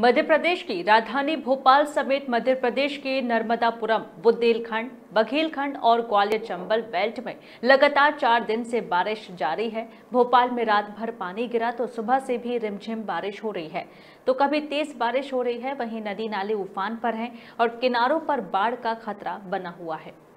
मध्य प्रदेश की राजधानी भोपाल समेत मध्य प्रदेश के नर्मदापुरम बुद्देलखंड बघेलखंड और ग्वालियर चंबल बेल्ट में लगातार चार दिन से बारिश जारी है भोपाल में रात भर पानी गिरा तो सुबह से भी रिमझिम बारिश हो रही है तो कभी तेज बारिश हो रही है वहीं नदी नाले उफान पर हैं और किनारों पर बाढ़ का खतरा बना हुआ है